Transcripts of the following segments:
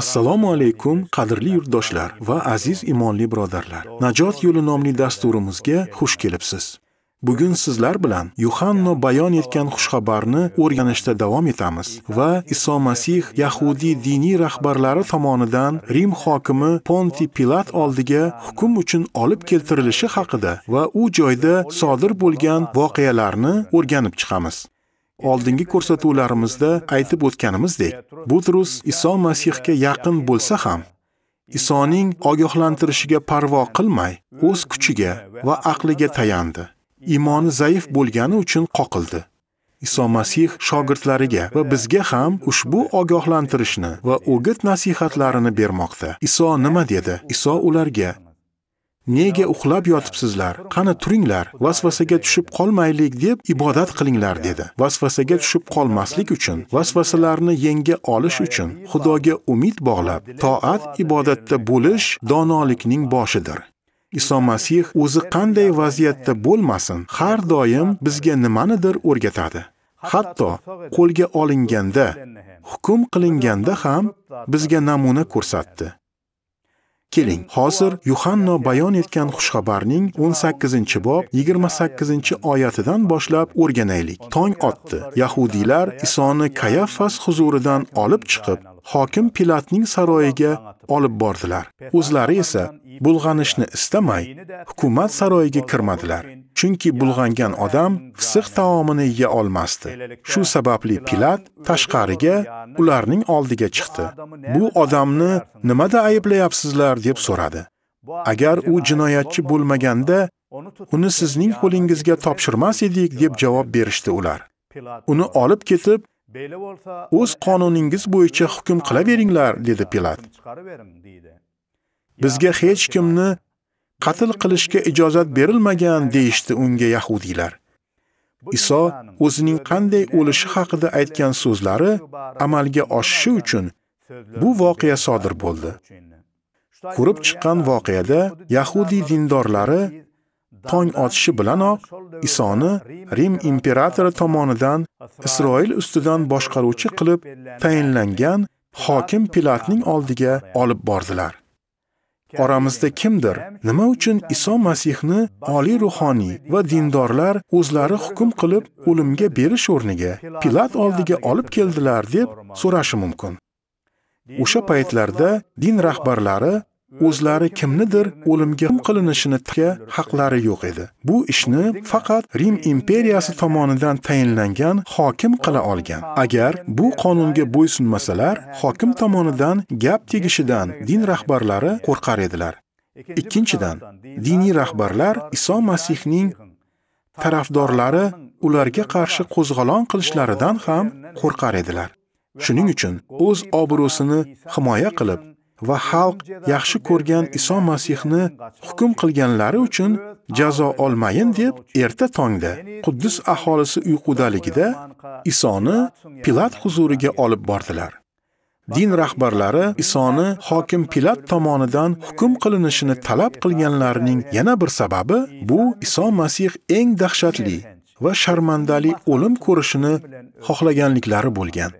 assalomu alaykum qadrli yurtdoshlar va aziz imonli birodarlar najot yo'li nomli dasturimizga xush kelibsiz bugun sizlar bilan yuhanno bayon etgan xushxabarni o'rganishda davom etamiz va iso masih yahudiy diniy rahbarlari tomonidan rim hokimi ponti pilat oldiga hukm uchun olib keltirilishi haqida va u joyda sodir bo'lgan voqealarni o'rganib chiqamiz oldingi ko'rsatuvlarimizda aytib o'tganimizdek, Butrus Iso Masihga yaqin bo'lsa ham, Isoning ogohlantirishiga parvo qilmay, o'z kuchiga va aqliga tayandi. Imoni zaif bo'lgani uchun qoqildi. Iso Masih shogirdlariga va bizga ham ushbu ogohlantirishni va o'git nasihatlarini bermoqda. Iso nima dedi? Iso ularga Nega uxlab yotibsizlar? Qani turinglar, vasvasaga tushib qolmaylik deb ibodat qilinglar dedi. Vasvasaga tushib qolmaslik uchun, vasvasalarni yenga olish uchun Xudoga umid bog'lab, to'at ibodatda bo'lish donolikning boshidir. Iso Masih o'zi qanday vaziyatda bo'lmasin, har doim bizga nimanidir o'rgatadi. Hatto qo'lga olinganda, hukm qilinganda ham bizga namuna ko'rsatdi. Keling, hozir Yuhanno bayon etgan xushxabarning 18-bob 28-oyatidan boshlab o'rganaylik. Tong otdi. Yahudiylar Isoni Kayaffas huzuridan olib chiqib, hokim Pilatning saroyiga olib bordilar. O'zlari esa bulg'anishni istamay, hukumat saroyiga kirmadilar. Chunki bulg'angan odam fisq taomini yeya olmasdi. Shu sababli Pilat tashqariga ularning oldiga chiqdi. Bu odamni nimada ayiblayapsizlar deb so'radi. Agar u jinoyatchi bo'lmaganda, uni sizning qo'lingizga topshirmas edik deb javob berishdi ular. Uni olib ketib, o'z qonuningiz bo'yicha hukm qilaveringlar dedi Pilat. Bizga hech kimni qatl qilishga ijozat berilmagan deyishdi unga yahudiylar. Iso o'zining qanday o'lishi haqida aytgan so'zlari amalga oshishi uchun bu voqea sodir bo'ldi. Ko'rib chiqqan voqeada yahudi dindorlari tong otishi bilanoq Isoni Rim imperatori tomonidan Isroil ustidan boshqaruvchi qilib tayinlangan hokim Pilatning oldiga olib bordilar. Oramizda kimdir nima uchun Iso Masihni oliy ruhoniy va dindorlar o'zlari hukm qilib o'limga berish o'rniga Pilat oldiga olib keldilar deb so'rashi mumkin. O'sha paytlarda din rahbarlari o'zlari kimnidir o'limga hukm qilinishini haqlari yo'q edi. Bu ishni faqat Rim imperiyasi tomonidan tayinlangan hokim qila olgan. Agar bu qonunga bo'ysunmasalar, hokim tomonidan gap tegishidan din rahbarlari qo'rqar edilar. Ikkinchidan, diniy rahbarlar Iso Masihning tarafdorlari ularga qarshi qo'zg'alon qilishlaridan ham qo'rqar edilar. Shuning uchun o'z obro'sini himoya qilib, va xalq yaxshi ko'rgan Iso Masihni hukm qilganlari uchun jazo olmayin deb erta tongda Quddus aholisi uyqudaligida Isoni Pilat huzuriga olib bordilar. Din rahbarlari Isoni hokim Pilat tomonidan hukm qilinishini talab qilganlarining yana bir sababi bu Iso Masih eng dahshatli va sharmandali o'lim ko'rishini xohlaganliklari bo'lgan.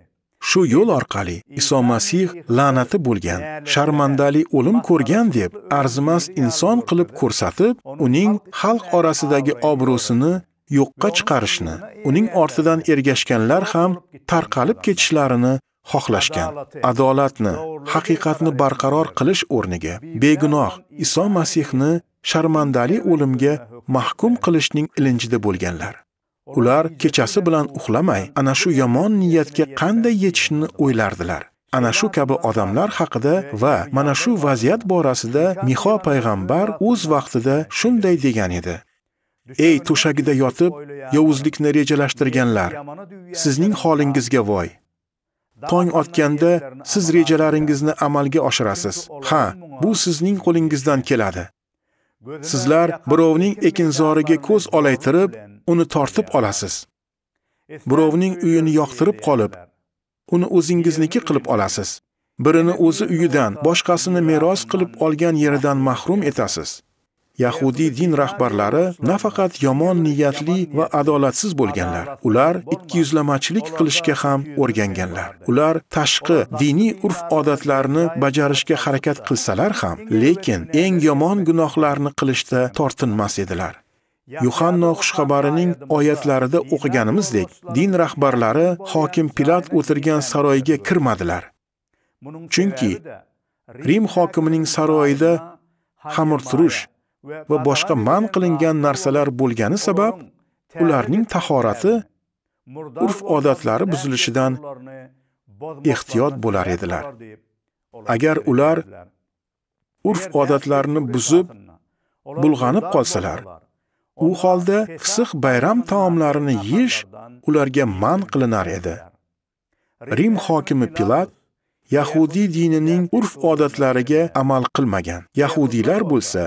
shu yo'l orqali Iso Masih la'nati bo'lgan, sharmandali o'lim ko'rgan deb arzimas inson qilib ko'rsatib, uning xalq orasidagi obro'sini yo'qqa chiqarishni, uning ortidan ergashganlar ham tarqalib ketishlarini xohlashgan. Adolatni, haqiqatni barqaror qilish o'rniga begunoh Iso Masihni sharmandali o'limga mahkum qilishning ilinjida bo'lganlar. Ular kechasi bilan uxlamay, ana shu yomon niyatga qanday yetishni o'ylardilar. Ana shu kabi odamlar haqida va mana shu vaziyat borasida Miho payg'ambar o'z vaqtida shunday degan edi. Ey to'shagida yotib, yovuzlikni rejalashtirganlar, sizning holingizga voy. Tong otganda siz rejalaringizni amalga oshirasiz. Ha, bu sizning qo'lingizdan keladi. Sizlar birovning ekinzoriga ko'z olaytirib, uni tortib olasiz. Birovning uyini yoqtirib qolib, uni o'zingizniki qilib olasiz. Birini o'zi uyidan, boshqasini meros qilib olgan yeridan mahrum etasiz. Yahudiy din rahbarlari nafaqat yomon niyatli va adolatsiz bo'lganlar, ular ikkiyuzlamachilik qilishga ham o'rganganlar. Ular tashqi diniy urf-odatlarni bajarishga harakat qilsalar ham, lekin eng yomon gunohlarni qilishda tortinmas edilar. Yuhanna xushxabarining oyatlarida o'qiganimizdek, din rahbarlari hokim Pilat o'tirgan saroyga kirmadilar. Chunki Rim hokimining saroyida xamir turush va boshqa man qilingan narsalar bo'lgani sabab ularning tahorati urf-odatlari buzilishidan ehtiyot bo'lar edilar. Agar ular urf-odatlarni buzib, bulg'anib qolsalar, u holda fisiq bayram taomlarini yeyish ularga man qilinar edi. Rim hokimi Pilat Yahudi dinining urf-odatlariga amal qilmagan. Yahudiylar bo'lsa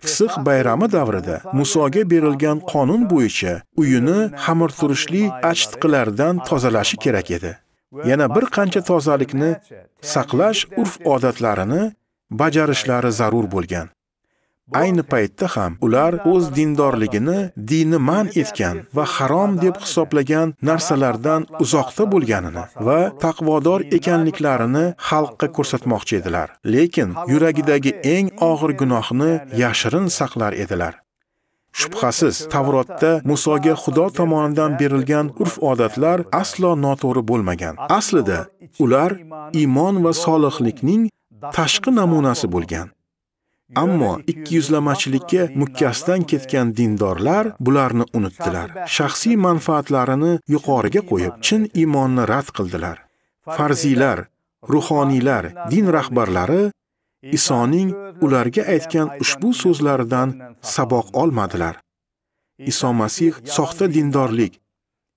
Pisiq bayrami davrida Musoga berilgan qonun bo'yicha uyini xamirturishli achitqilardan tozalashi kerak edi. Yana bir qancha tozalikni saqlash urf-odatlarini bajarishlari zarur bo'lgan. ayni paytda ham ular o'z dindorligini dini man etgan va harom deb hisoblagan narsalardan uzoqda bo'lganini va taqvodor ekanliklarini xalqqa ko'rsatmoqchi edilar. Lekin yuragidagi eng og'ir gunohni yashirin saqlar edilar. Shubhasiz, Tavrotda Musoga Xudo tomonidan berilgan urf-odatlar aslo noto'g'ri bo'lmagan. Aslida ular iymon va solihlikning tashqi namunasi bo'lgan. Ammo ikkiyuzlamachilikka mukkasdan ketgan dindorlar bularni unutdilar. Shaxsiy manfaatlarini yuqoriga qo'yib, chin iymonni rad qildilar. Farzilar, ruhoniylar, din rahbarlari Isoning ularga aytgan ushbu so'zlaridan saboq olmadilar. Iso Masih soxta dindorlik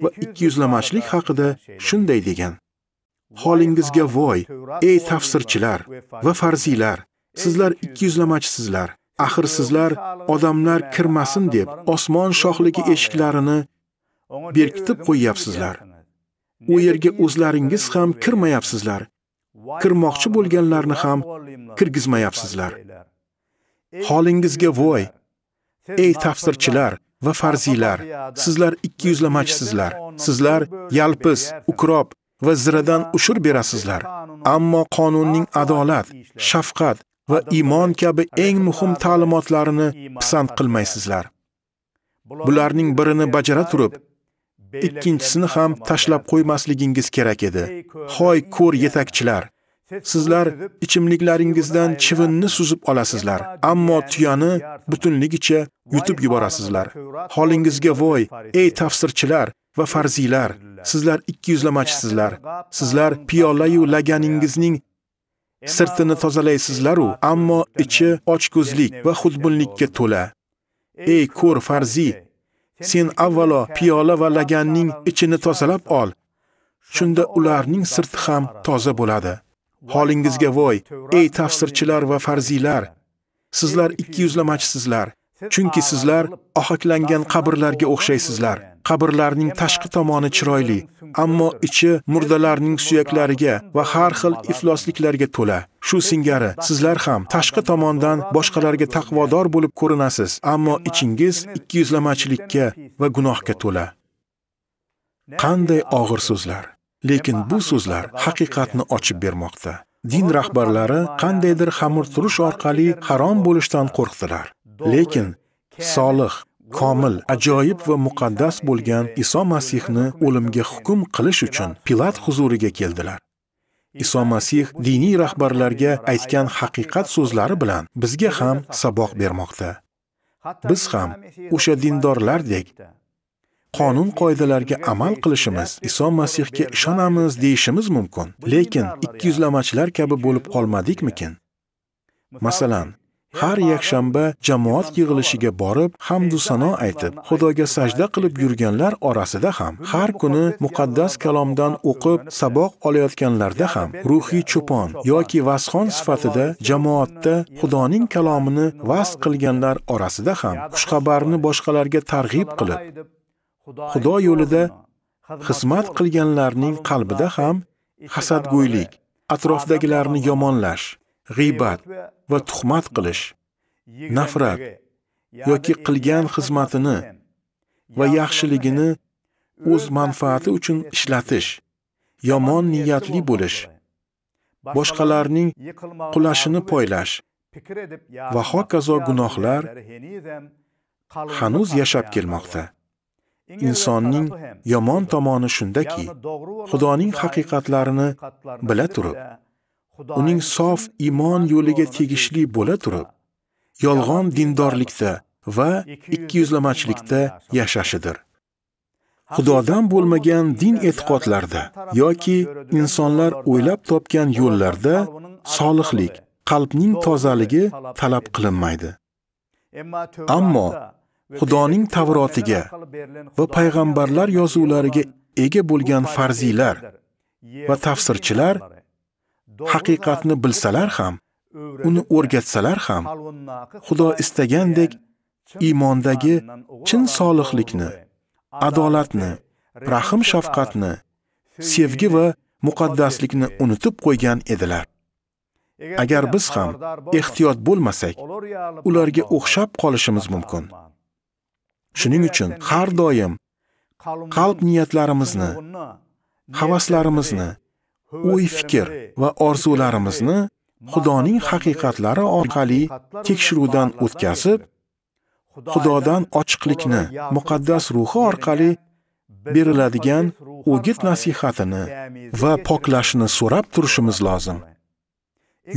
va ikkiyuzlamachilik haqida shunday degan: Holingizga voy, ey tafsirchilar va farzilar!" Sizlar ikkiyuzlamachisizlar. Axir sizlar odamlar kirmasin deb osmon shohligi eshiklarini berkitib qo'yyapsizlar. U yerga o'zlaringiz ham kirmayapsizlar. Kirmoqchi bo'lganlarni ham kirgizmayapsizlar. Holingizga voy, ey tafsirchilar va farziylar, sizlar ikkiyuzlamachsizlar. Sizlar yalpiz, ukrob va ziradan ushur berasizlar. Ammo qonunning adolat, shafqat va iymon kabi eng muhim ta'limotlarini pisand qilmaysizlar. Bularning birini bajara turib, ikkinchisini ham tashlab qo'ymasligingiz kerak edi. Hoy ko'r yetakchilar, sizlar ichimliklaringizdan chivinni suzib olasizlar, ammo tuyani butunligicha yutib yuborasizlar. Holingizga voy, ey tafsirchilar, va farziylar, sizlar ikkiyuzlamachisizlar Sizlar piyolayu yu laganingizning Sirtini tozalaysizlar-u, ammo ichi ochko'zlik va xudbinlikka to'la. Ey ko'r farzi, sen avvalo piyola va laganning ichini tozalab ol. Shunda ularning sirti ham toza bo'ladi. Holingizga voy, ey tafsirchilar va farziylar, sizlar ikkiyuzlamachsizlar. Chunki sizlar ohaklangan qabrlarga o'xshaysizlar. Qabrlarning tashqi tomoni chiroyli, ammo ichi murdalarning suyaklariga va har xil iflosliklarga to'la. Shu singari sizlar ham tashqi tomondan boshqalarga taqvodor bo'lib ko'rinasiz, ammo ichingiz ikkiyuzlamachilikka va gunohga to'la. Qanday og'ir so'zlar. Lekin bu so'zlar haqiqatni ochib bermoqda. Din rahbarlari qandaydir xamur turish orqali harom bo'lishdan qo'rqdilar. Lekin solih, komil, ajoyib va muqaddas bo'lgan Iso Masihni o'limga hukm qilish uchun Pilat huzuriga keldilar. Iso Masih diniy rahbarlarga aytgan haqiqat so'zlari bilan bizga ham saboq bermoqda. Biz ham o'sha dindorlardek qonun qoidalarga amal qilishimiz, Iso Masihga ishonamiz deyishimiz mumkin, lekin ikkiyuzlamachilar kabi bo'lib qolmadikmikin? Masalan, har yakshanba jamoat yig'ilishiga borib hamdu sano aytib, Xudoga sajda qilib yurganlar orasida ham, har kuni muqaddas kalomdan o'qib saboq olayotganlarda ham ruhiy cho'pon yoki vasxon sifatida jamoatda Xudoning kalomini vas qilganlar orasida ham xushxabarni boshqalarga targ'ib qilib, Xudo yo'lida xizmat qilganlarning qalbida ham hasadgo'ylik, atrofdagilarni yomonlash, g'iybat va tuhmat qilish, nafrat yoki qilgan xizmatini va yaxshiligini o'z manfaati uchun ishlatish, yomon niyatli bo'lish, boshqalarning qulashini poylash va hokazo gunohlar hanuz yashab kelmoqda. Insonning yomon tomoni shundaki, Xudoning haqiqatlarini bila turib, uning sof iymon yo'liga tegishli bo'la turib, yolg'on dindorlikda va ikkiyuzlamachilikda yashashidir. Xudodan bo'lmagan din e'tiqodlarda yoki insonlar o'ylab topgan yo'llarda solihlik, qalbning tozaligi talab qilinmaydi. Ammo Xudoning Tavrotiga va payg'ambarlar yozuvlariga ega bo'lgan farzilar va tafsirchilar haqiqatni bilsalar ham, uni o'rgatsalar ham, Xudo istagandek iymondagi chin solihlikni, adolatni, rahm shafqatni, sevgi va muqaddaslikni unutib qo'ygan edilar. Agar biz ham ehtiyot bo'lmasak, ularga o'xshab qolishimiz mumkin. Shuning uchun har doim qalb niyatlarimizni, havaslarimizni o'y fikr va orzularimizni Xudoning haqiqatlari orqali tekshiruvdan o'tkazib, Xudodan ochiqlikni muqaddas ruhi orqali beriladigan o'git nasihatini va poklashni so'rab turishimiz lozim.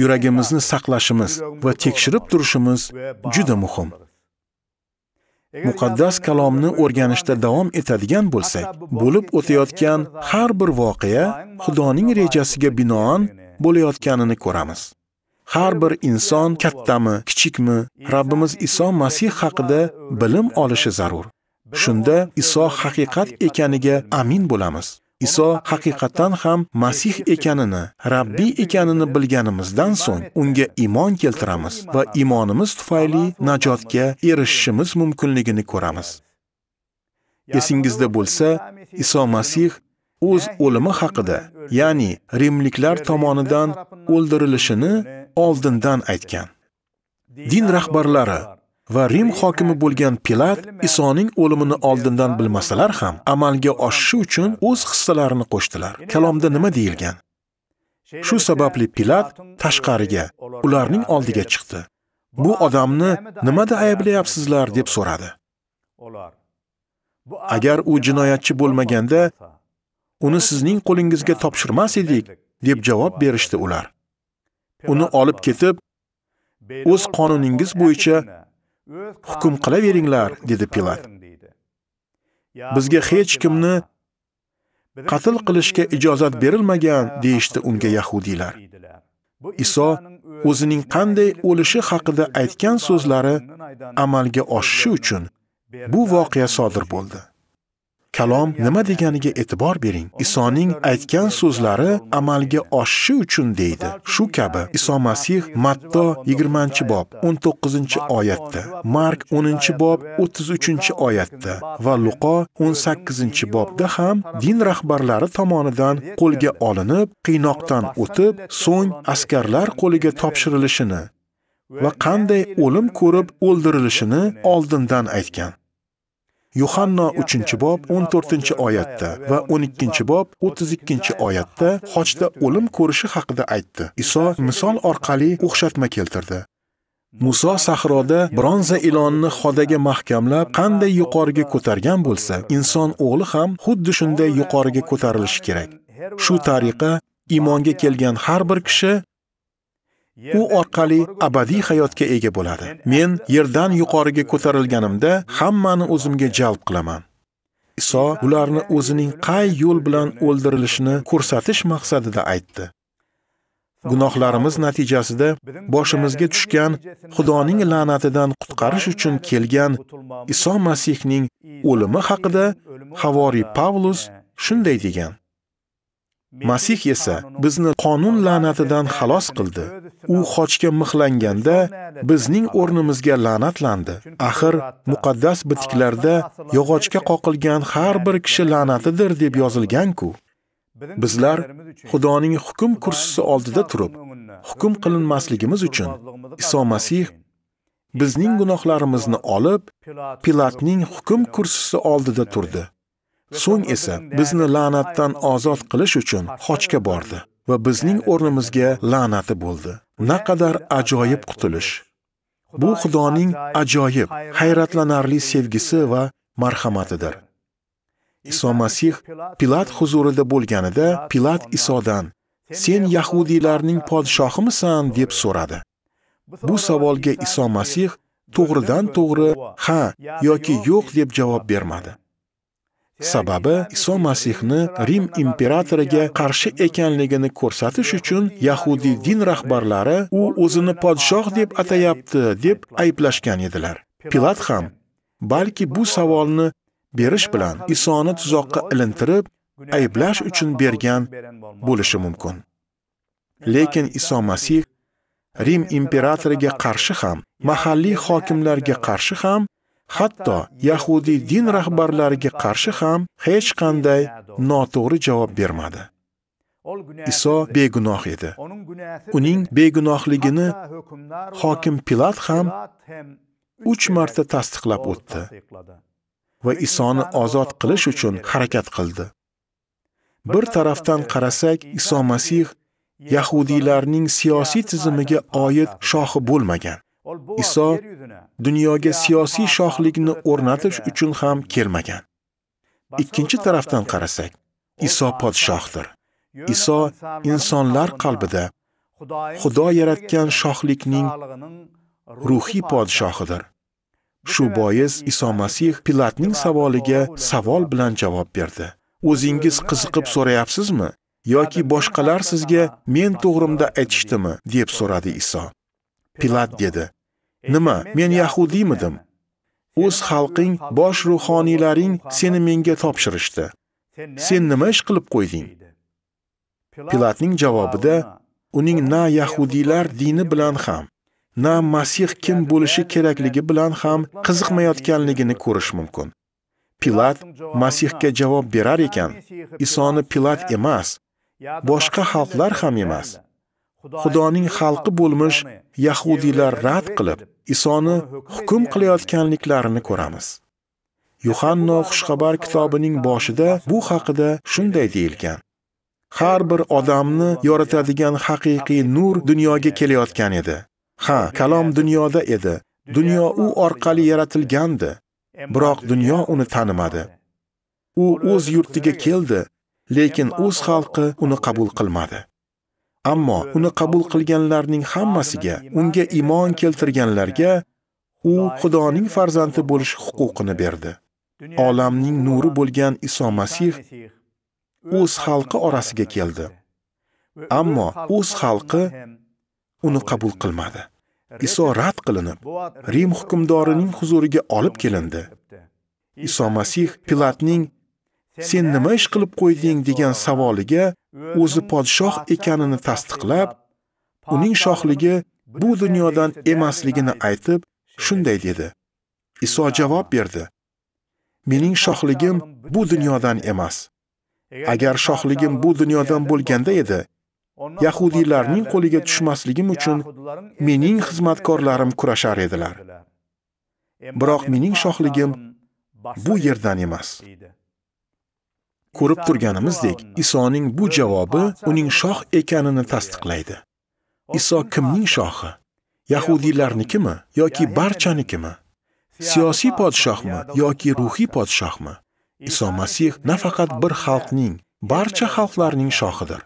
Yuragimizni saqlashimiz va tekshirib turishimiz juda muhim. muqaddas kalomni o'rganishda davom etadigan bo'lsak, bo'lib o'tayotgan har bir voqea Xudoning rejasiga binoan bo'layotganini ko'ramiz. Har bir inson kattami, kichikmi, Rabbimiz Iso Masih haqida bilim olishi zarur. Shunda Iso haqiqat ekaniga amin bo'lamiz. Iso haqiqatan ham Masih ekanini, Rabbiy ekanini bilganimizdan so'ng unga iymon keltiramiz va iymonimiz tufayli najotga erishishimiz mumkinligini ko'ramiz. Esingizda bo'lsa, Iso Masih o'z o'limi haqida, ya'ni rimliklar tomonidan o'ldirilishini oldindan aytgan. Din rahbarlari va Rim hokimi bo'lgan Pilat Isoning o'limini oldindan bilmasalar ham, amalga oshishi uchun o'z hissalarini qo'shdilar. Kalomda nima deyilgan? Shu sababli Pilat tashqariga, ularning oldiga chiqdi. Bu odamni nimada ayblayapsizlar deb so'radi. Agar u jinoyatchi bo'lmaganda, uni sizning qo'lingizga topshirmas edik, deb javob berishdi ular. Uni olib ketib, o'z qonuningiz bo'yicha hukm qilaveringlar dedi pilat bizga hech kimni qatl qilishga ijozat berilmagan deyishdi unga yahudiylar iso o'zining qanday o'lishi haqida aytgan so'zlari amalga oshishi uchun bu voqea sodir bo'ldi kalom nima deganiga e'tibor bering. Isoning aytgan so'zlari amalga oshishi uchun deydi. Shu kabi Iso Masih Matto 20-bob 19-oyatda, Mark 10-bob 33-oyatda va Luqo 18-bobda ham din rahbarlari tomonidan qo'lga olinib, qiynoqdan o'tib, so'ng askarlar qo'liga topshirilishini va qanday o'lim ko'rib o'ldirilishini oldindan aytgan. Yuhanna 3-bob 14-oyatda va 12-bob 32-oyatda xochda o'lim ko'rishi haqida aytdi. Iso misol orqali o'xshatma keltirdi. Muso sahroda bronza ilonni xodaga mahkamlab qanday yuqoriga ko'targan bo'lsa, inson o'g'li ham xuddi shunday yuqoriga ko'tarilishi kerak. Shu tariqa iymonga kelgan har bir kishi u orqali abadiy hayotga ega bo'ladi. Men yerdan yuqoriga ko'tarilganimda hammani o'zimga jalb qilaman. Iso ularni o'zining qay yo'l bilan o'ldirilishini ko'rsatish maqsadida aytdi. Gunohlarimiz natijasida boshimizga tushgan Xudoning la'natidan qutqarish uchun kelgan Iso Masihning o'limi haqida Havori Pavlus shunday degan: Masih esa bizni qonun la'natidan xalos qildi. U xochga mixlanganda bizning o'rnimizga la'natlandi. Axir muqaddas bitiklarda yog'ochga qoqilgan har bir kishi la'natidir deb yozilgan-ku. Bizlar Xudoning hukm kursisi oldida turib, hukm qilinmasligimiz uchun Iso Masih bizning gunohlarimizni olib, Pilatning hukm kursisi oldida turdi. So'ng esa bizni la'natdan ozod qilish uchun xochga bordi va bizning o'rnimizga la'nati bo'ldi. Naqadar ajoyib qutulish. Bu Xudoning ajoyib, hayratlanarli sevgisi va marhamatidir. Iso Masih Pilat huzurida bo'lganida Pilat Isodan: "Sen yahudiylarning podshohimisan?" deb so'radi. Bu savolga Iso Masih to'g'ridan to'g'ri ha yoki yo'q deb javob bermadi. Sababi Iso Masihni Rim imperatoriga qarshi ekanligini ko'rsatish uchun yahudiy din rahbarlari u o'zini podshoh deb atayapti deb ayblashgan edilar. Pilat ham balki bu savolni berish bilan Isoni tuzoqqa ilintirib, ayblash uchun bergan bo'lishi mumkin. Lekin Iso Masih Rim imperatoriga qarshi ham, mahalliy hokimlarga qarshi ham hatto yahudiy din rahbarlariga qarshi ham hech qanday noto'g'ri javob bermadi. Iso begunoh edi. Uning begunohligini hokim Pilat ham 3 marta tasdiqlab o'tdi va Isoni ozod qilish uchun harakat qildi. Bir tarafdan qarasak, Iso Masih yahudiylarning siyosiy tizimiga oid shohi bo'lmagan. Iso dunyoga siyosiy shohlikni o'rnatish uchun ham kelmagan. Ikkinchi tarafdan qarasak, Iso podshohdir. Iso insonlar qalbida Xudo yaratgan shohlikning ruhiy podshohidir. Shu bois Iso Masih Pilatning savoliga savol bilan javob berdi. O'zingiz qiziqib so'rayapsizmi? yoki boshqalar sizga men to'g'rimda aytishdimi deb so'radi Iso. Pilat dedi: Nima, men yahudiymidim. O'z xalqing, bosh ruhoniylaring seni menga topshirishdi. Sen nima ish qilib qo'yding? Pilatning javobida uning na yahudiylar dini bilan ham, na Masih kim bo'lishi kerakligi bilan ham qiziqmayotganligini ko'rish mumkin. Pilat Masihga javob berar ekan, Isoni Pilat emas, boshqa xalqlar ham emas, Xudoning xalqi bo'lmish yahudiylar rad qilib, Isoni hukm qilayotganliklarini ko'ramiz. Yuhanna xushxabar kitobining boshida bu haqida shunday deyilgan: Har bir odamni yoritadigan haqiqiy nur dunyoga kelayotgan edi. Ha, kalom dunyoda edi. Dunyo u orqali yaratilgandi, biroq dunyo uni tanimadi. U o'z yurtiga keldi, lekin o'z xalqi uni qabul qilmadi. Ammo uni qabul qilganlarning hammasiga, unga iymon keltirganlarga u Xudoning farzandi bo'lish huquqini berdi. Olamning nuri bo'lgan Iso Masih o'z xalqi orasiga keldi. Ammo o'z xalqi uni qabul qilmadi. Iso rad qilinib, Rim hukmdorining huzuriga olib kelindi. Iso Masih Pilatning sen nima ish qilib qo'yding degan savoliga o'zi podshoh ekanini tasdiqlab, uning shohligi bu dunyodan emasligini aytib, shunday dedi. Iso javob berdi: Mening shohligim bu dunyodan emas. Agar shohligim bu dunyodan bo'lganda edi, yahudiylarning qo'liga tushmasligim uchun mening xizmatkorlarim kurashar edilar. Biroq mening shohligim bu yerdan emas. Ko'rib turganimizdek, Isoning bu javobi uning shoh ekanini tasdiqlaydi. Iso kimning shohi? Yahudiylarnikimi yoki barchanikimi? Siyosiy podshohmi yoki ruhiy podshohmi? Iso Masih nafaqat bir xalqning, barcha xalqlarning shohidir.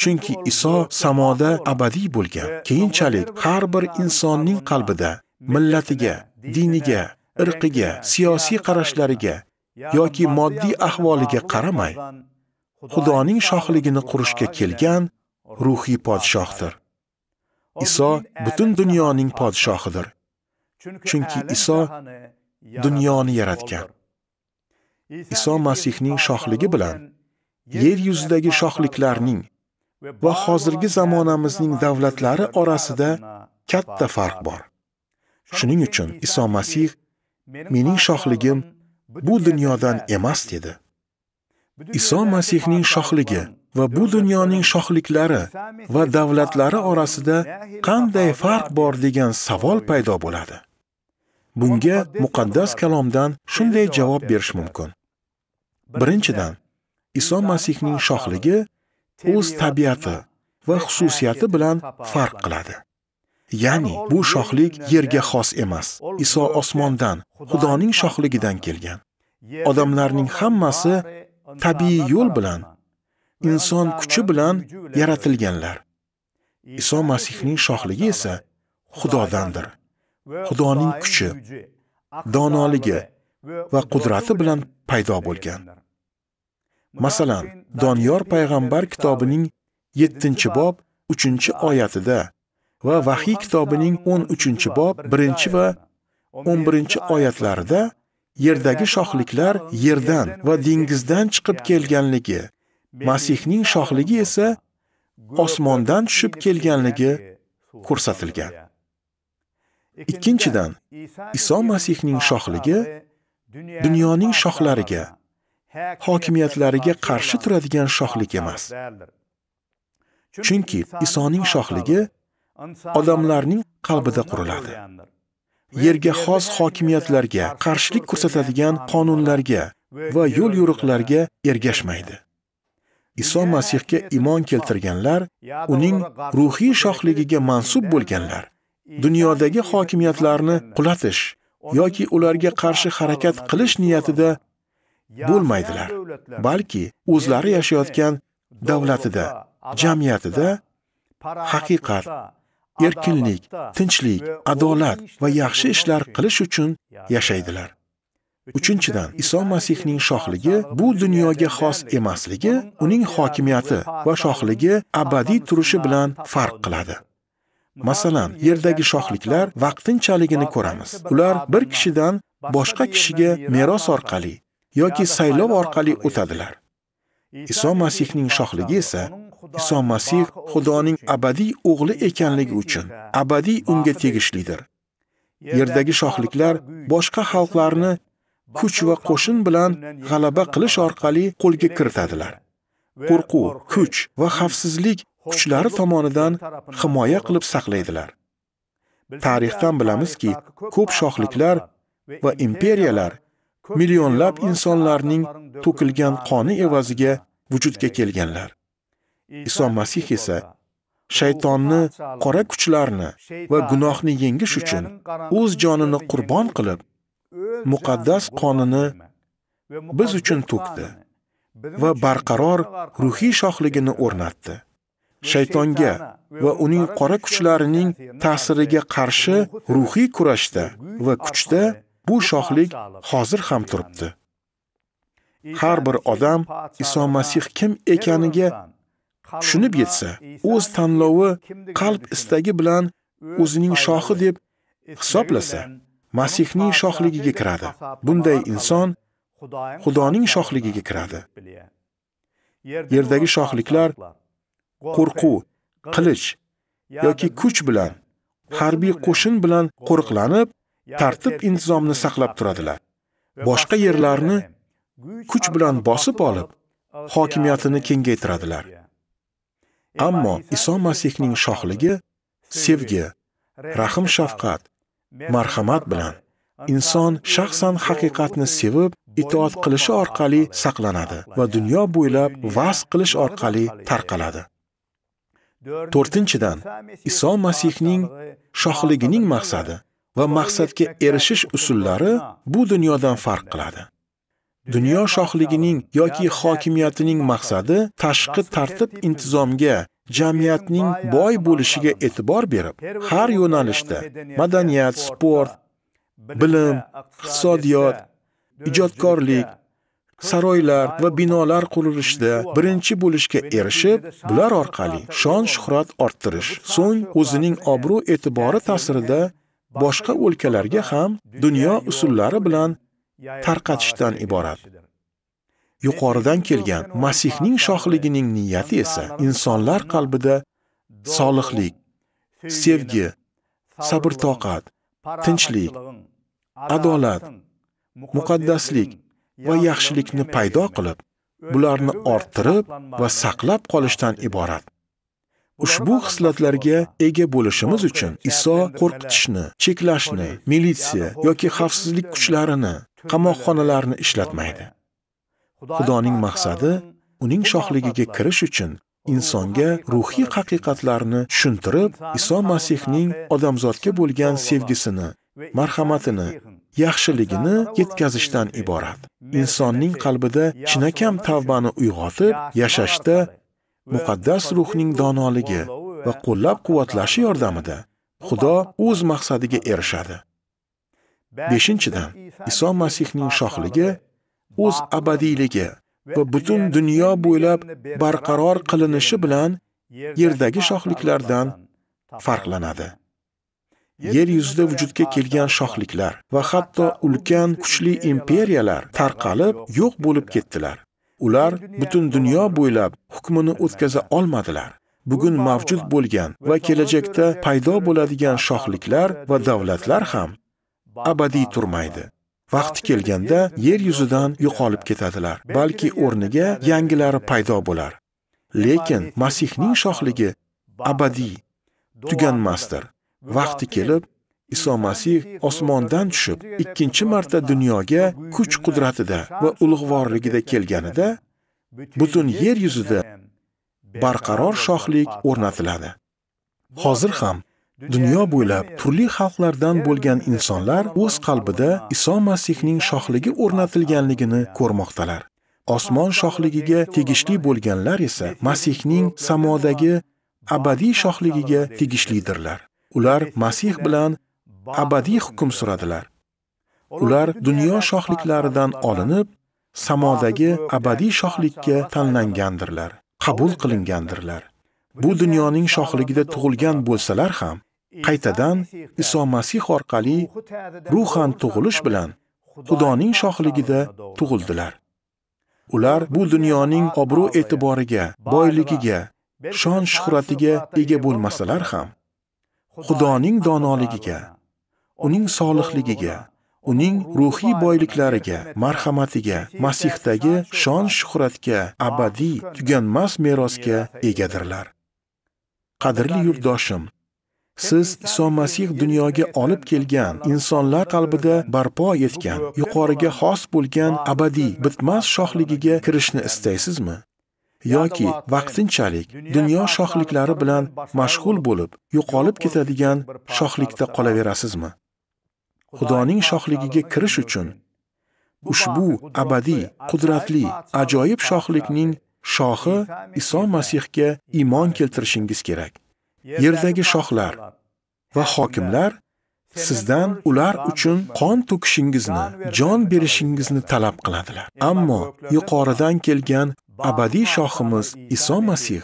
Chunki Iso samoda abadiy bo'lgan, keyinchalik har bir insonning qalbida millatiga, diniga, irqiga, siyosiy qarashlariga yoki moddiy ahvoliga qaramay, Xudoning shohligini qurishga kelgan ruhiy podshohdir. Iso butun dunyoning podshohidir. Chunki Iso dunyoni yaratgan. Iso Masihning shohligi bilan yer yuzidagi shohliklarning va hozirgi zamonamizning davlatlari orasida katta farq bor. Shuning uchun Iso Masih mening shohligim bu dunyodan emas dedi. Iso Masihning shohligi va bu dunyoning shohliklari va davlatlari orasida qanday farq bor degan savol paydo bo'ladi. Bunga muqaddas kalomdan shunday javob berish mumkin. Birinchidan, Iso Masihning shohligi o'z tabiati va xususiyati bilan farq qiladi. Ya'ni bu shohlik yerga xos emas. Iso osmondan, Xudoning shohligidan kelgan. Odamlarning hammasi tabiiy yo'l bilan, inson kuchi bilan yaratilganlar. Iso Masihning shohligi esa Xudodandir. Xudoning kuchi, donoligi va qudrati bilan paydo bo'lgan. Masalan, Doniyor payg'ambar kitobining 7-bob 3-oyatida va Vahiy kitobining 13 bob 1 va 11 oyatlarida yerdagi shohliklar yerdan va dengizdan chiqib kelganligi, Masihning shohligi esa osmondan tushib kelganligi ko'rsatilgan. Ikkinchidan, Iso Masihning shohligi dunyoning shohlariga, hokimiyatlariga qarshi turadigan shohlik emas. Chunki Isoning shohligi odamlarning qalbida quriladi. Yerga xos hokimiyatlarga qarshilik ko'rsatadigan qonunlarga va yo'l yo'riqlarga ergashmaydi. Iso Masihga iymon keltirganlar uning ruhiy shohligiga mansub bo'lganlar dunyodagi hokimiyatlarni qulatish yoki ularga qarshi harakat qilish niyatida bo'lmaydilar, balki o'zlari yashayotgan davlatida, jamiyatida haqiqat erkinlik, tinchlik, adolat va yaxshi ishlar qilish uchun yashaydilar. Uchinchidan, Iso Masihning shohligi bu dunyoga xos emasligi, uning hokimiyati va shohligi abadiy turishi bilan farq qiladi. Masalan, yerdagi shohliklar vaqtinchaligini ko'ramiz. Ular bir kishidan boshqa kishiga meros orqali yoki saylov orqali o'tadilar. Iso Masihning shohligi esa Iso Masih Xudoning abadiy o'g'li ekanligi uchun abadiy unga tegishlidir. Yerdagi shohliklar boshqa xalqlarni kuch va qo'shin bilan g'alaba qilish orqali qo'lga kiritadilar. Qo'rquv, kuch va xavfsizlik kuchlari tomonidan himoya qilib saqlaydilar. Tarixdan bilamizki, ko'p shohliklar va imperiyalar millionlab insonlarning to'kilgan qoni evaziga vujudga kelganlar. Iso Masih esa shaytonni qora kuchlarni va gunohni yengish uchun o'z jonini qurbon qilib, muqaddas qonini biz uchun to'kdi va barqaror ruhiy shohligini o'rnatdi. Shaytonga va uning qora kuchlarining ta'siriga qarshi ruhiy kurashda va kuchda bu shohlik hozir ham turibdi. Har bir odam Iso Masih kim ekaniga tushunib yetsa, o'z tanlovi qalb istagi bilan o'zining shohi deb hisoblasa, Masihning shohligiga kiradi. Bunday inson Xudoning shohligiga kiradi. Yerdagi shohliklar qo'rquv, qilich yoki kuch bilan, harbiy qo'shin bilan qo'riqlanib, tartib intizomni saqlab turadilar. Boshqa yerlarni kuch bilan bosib olib, hokimiyatini kengaytiradilar. Ammo Iso Masihning shohligi sevgi, rahm shafqat, marhamat bilan inson shaxsan haqiqatni sevib, itoat qilishi orqali saqlanadi va dunyo bo'ylab vas qilish orqali tarqaladi. 4-dan Iso Masihning shohligining maqsadi va maqsadga erishish usullari bu dunyodan farq qiladi. Dunyo shohligining yoki hokimiyatining maqsadi tashqi tartib-intizomga, jamiyatning boy bo'lishiga e'tibor berib, har yo'nalishda madaniyat, sport, bilim, iqtisodiyot, ijodkorlik, saroylar va binolar qurilishida birinchi bo'lishga erishib, bular orqali shon-shuhrat orttirish, so'ng o'zining obro' e'tibori ta'sirida boshqa o'lkalarga ham dunyo usullari bilan tarqatishdan iborat. Yuqoridan kelgan Masihning shohligining niyati esa insonlar qalbida solihlik, sevgi, sabr-toqat, tinchlik, adolat, muqaddaslik va yaxshilikni paydo qilib, bularni orttirib va saqlab qolishdan iborat. Ushbu xislatlarga ega bo'lishimiz uchun Iso qo'rqitishni, cheklashni, militsiya yoki xavfsizlik kuchlarini, qamoqxonalarni ishlatmaydi. Xudoning maqsadi uning shohligiga kirish uchun insonga ruhiy haqiqatlarni tushuntirib, Iso Masihning odamzodga bo'lgan sevgisini, marhamatini, yaxshiligini yetkazishdan iborat. Insonning qalbida chinakam tavbani uyg'otib, yashashda muqaddas ruhning donoligi va qo'llab-quvvatlashi yordamida Xudo o'z maqsadiga erishadi. beshinchidan iso masihning shohligi o'z abadiyligi va butun dunyo bo'ylab barqaror qilinishi bilan yerdagi shohliklardan farqlanadi yer yuzida vujudga kelgan shohliklar va hatto ulkan kuchli imperiyalar tarqalib yo'q bo'lib ketdilar ular butun dunyo bo'ylab hukmini o'tkaza olmadilar bugun mavjud bo'lgan va kelajakda paydo bo'ladigan shohliklar va davlatlar ham abadiy turmaydi vaqti kelganda yer yuzidan yo'qolib ketadilar balki o'rniga yangilari paydo bo'lar lekin masihning shohligi abadiy tuganmasdir vaqti kelib iso masih osmondan tushib ikkinchi marta dunyoga kuch qudratida va ulug'vorligida kelganida butun yer yuzida barqaror shohlik o'rnatiladi hozir ham Dunyo bo'ylab turli xalqlardan bo'lgan insonlar o'z qalbida Iso Masihning shohligi o'rnatilganligini ko'rmoqdalar. Osmon shohligiga tegishli bo'lganlar esa Masihning samodagi abadiy shohligiga tegishlidirlar. Ular Masih bilan abadiy hukm suradilar. Ular dunyo shohliklaridan olinib, samodagi abadiy shohlikka tanlangandirlar, qabul qilingandirlar. Bu dunyoning shohligida tug'ilgan bo'lsalar ham, qaytadan Iso Masih orqali ruhan tug'ilish bilan Xudoning shohligida tug'ildilar. Ular bu dunyoning obro' e'tiboriga, boyligiga, shon shuhratiga ega bo'lmasalar ham, Xudoning donoligiga, uning solihligiga, uning ruhiy boyliklariga, marhamatiga, masihdagi shon shuhratga, abadiy, tuganmas merosga egadirlar. Qadrli yurtdoshim, siz Iso Masih dunyoga olib kelgan, insonlar qalbida barpo etgan, yuqoriga xos bo'lgan abadiy, bitmas shohligiga kirishni istaysizmi? yoki vaqtinchalik dunyo shohliklari bilan mashg'ul bo'lib, yo'qolib ketadigan shohlikda qolaverasizmi? Xudoning shohligiga kirish uchun ushbu abadiy, qudratli, ajoyib shohlikning shohi Iso Masihga iymon keltirishingiz kerak. yerdagi shohlar va hokimlar sizdan ular uchun qon to'kishingizni, jon berishingizni talab qiladilar. Ammo yuqoridan kelgan abadiy shohimiz Iso Masih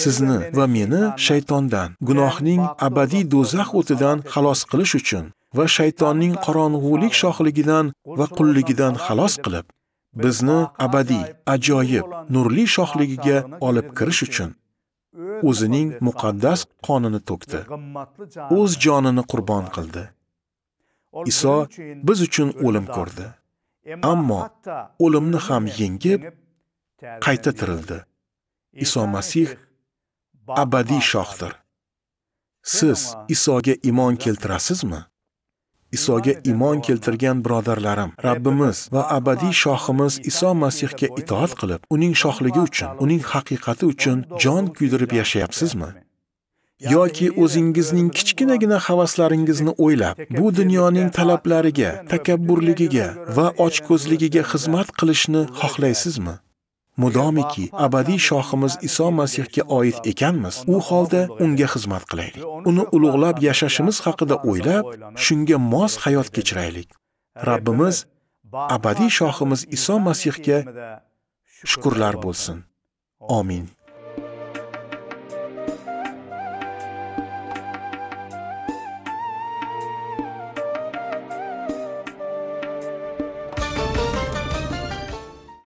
sizni va meni shaytondan, gunohning abadiy do'zax o'tidan xalos qilish uchun va shaytonning qorong'ulik shohligidan va qulligidan xalos qilib, bizni abadiy, ajoyib, nurli shohligiga olib kirish uchun o'zining muqaddas qonini to'kdi. O'z jonini qurbon qildi. Iso biz uchun o'lim ko'rdi. Ammo o'limni ham yengib qayta tirildi. Iso Masih abadiy shohdir. Siz Isoga iymon keltirasizmi? Isoga iymon keltirgan birodarlarim, Rabbimiz va abadiy shohimiz Iso Masihga itoat qilib, uning shohligi uchun, uning haqiqati uchun jon kuydirib yashayapsizmi? yoki o'zingizning kichkinagina havaslaringizni o'ylab, bu dunyoning talablariga, takabburligiga va ochko'zligiga xizmat qilishni xohlaysizmi? Mudomiki abadiy shohimiz Iso Masihga oid ekanmiz, u holda unga xizmat qilaylik. Uni ulug'lab yashashimiz haqida o'ylab, shunga mos hayot kechiraylik. Rabbimiz abadiy shohimiz Iso Masihga shukrlar bo'lsin. Amin.